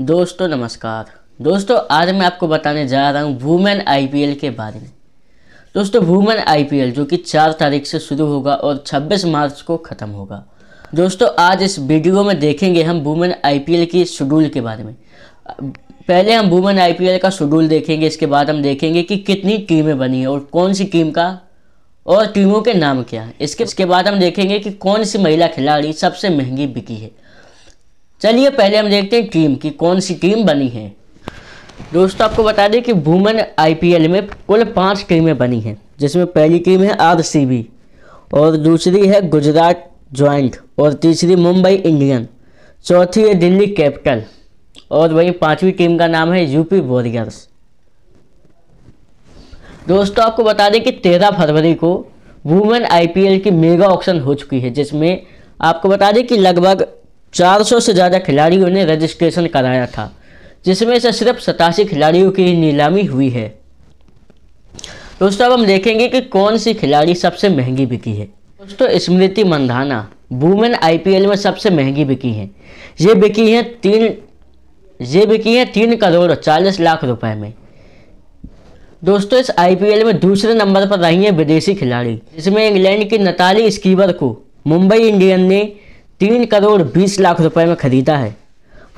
दोस्तों नमस्कार दोस्तों आज मैं आपको बताने जा रहा हूँ वुमेन आईपीएल के बारे में दोस्तों वुमेन आईपीएल जो कि चार तारीख से शुरू होगा और 26 मार्च को ख़त्म होगा दोस्तों आज इस वीडियो में देखेंगे हम वुमेन आईपीएल की शेड्यूल के बारे में पहले हम वुमेन आईपीएल का शेड्यूल देखेंगे इसके बाद हम देखेंगे कि कितनी टीमें बनी है और कौन सी टीम का और टीमों के नाम क्या है इसके इसके बाद हम देखेंगे कि कौन सी महिला खिलाड़ी सबसे महंगी बिकी है चलिए पहले हम देखते हैं टीम की कौन सी टीम बनी है दोस्तों आपको बता दें कि वुमेन आईपीएल में कुल पांच टीमें बनी हैं जिसमें पहली टीम है आर और दूसरी है गुजरात ज्वाइंट और तीसरी मुंबई इंडियन चौथी है दिल्ली कैपिटल और वहीं पांचवी टीम का नाम है यूपी वॉरियर्स दोस्तों आपको बता दें कि तेरह फरवरी को वुमेन आईपीएल की मेगा ऑक्शन हो चुकी है जिसमें आपको बता दें कि लगभग 400 से ज़्यादा खिलाड़ियों ने रजिस्ट्रेशन कराया था जिसमें से सिर्फ सतासी खिलाड़ियों की नीलामी हुई है दोस्तों अब हम देखेंगे कि कौन सी खिलाड़ी सबसे महंगी बिकी है दोस्तों स्मृति मंधाना वुमेन आईपीएल में सबसे महंगी बिकी हैं ये बिकी हैं तीन ये बिकी हैं तीन करोड़ चालीस लाख रुपए में दोस्तों इस आईपीएल में दूसरे नंबर पर रही हैं विदेशी खिलाड़ी जिसमें इंग्लैंड की नताली स्कीवर को मुंबई इंडियन ने तीन करोड़ बीस लाख रुपए में खरीदा है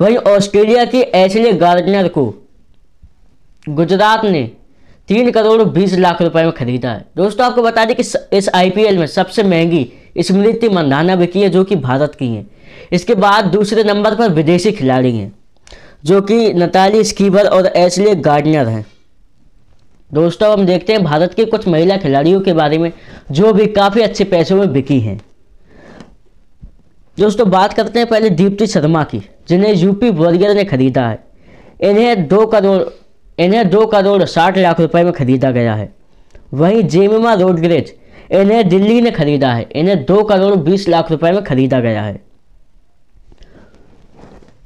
वहीं ऑस्ट्रेलिया के एचले गार्डनर को गुजरात ने तीन करोड़ बीस लाख रुपए में खरीदा है दोस्तों आपको बता दें कि इस आईपीएल में सबसे महंगी स्मृति मंदाना बिकी है जो कि भारत की है इसके बाद दूसरे नंबर पर विदेशी खिलाड़ी हैं जो कि नताली स्कीबर और एचले गार्डनर हैं दोस्तों हम देखते हैं भारत के कुछ महिला खिलाड़ियों के बारे में जो भी काफ़ी अच्छे पैसों में बिकी हैं दोस्तों बात करते हैं पहले दीप्ति शर्मा की जिन्हें यूपी वॉरियर ने खरीदा है इन्हें दो करोड़ इन्हें दो करोड़ साठ लाख रुपए में खरीदा गया है वहीं जेमिमा रोडग्रेज इन्हें दिल्ली ने खरीदा है इन्हें दो करोड़ बीस लाख रुपए में खरीदा गया है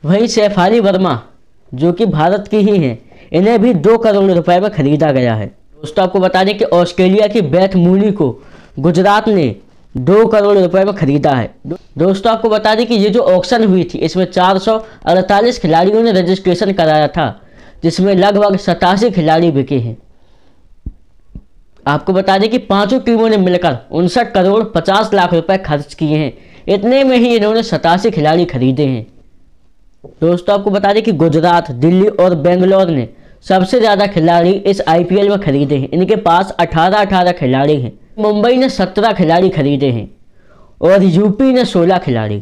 वहीं शेफाली वर्मा जो कि भारत की ही हैं इन्हें भी दो करोड़ रुपए में खरीदा गया है दोस्तों आपको बता दें कि ऑस्ट्रेलिया की बैथ मूली को गुजरात ने दो करोड़ रुपए में खरीदा है दोस्तों आपको बता दें कि ये जो ऑक्शन हुई थी इसमें अड़तालीस खिलाड़ियों ने रजिस्ट्रेशन कराया था जिसमें लगभग सतासी खिलाड़ी बिके हैं आपको बता दें कि पांचों टीमों ने मिलकर उनसठ करोड़ पचास लाख रुपए खर्च किए हैं इतने में ही इन्होंने सतासी खिलाड़ी खरीदे हैं दोस्तों आपको बता दें कि गुजरात दिल्ली और बेंगलोर ने सबसे ज़्यादा खिलाड़ी इस आईपीएल में खरीदे हैं इनके पास अठारह अठारह खिलाड़ी हैं मुंबई ने सत्रह खिलाड़ी खरीदे हैं और यूपी ने सोलह खिलाड़ी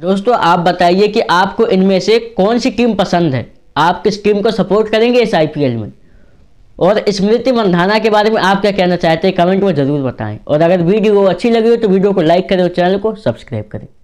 दोस्तों आप बताइए कि आपको इनमें से कौन सी टीम पसंद है आप किस टीम को सपोर्ट करेंगे इस आईपीएल में और स्मृति मंधाना के बारे में आप क्या कहना चाहते हैं कमेंट में ज़रूर बताएं और अगर वीडियो अच्छी लगी हो तो वीडियो को लाइक करें और चैनल को सब्सक्राइब करें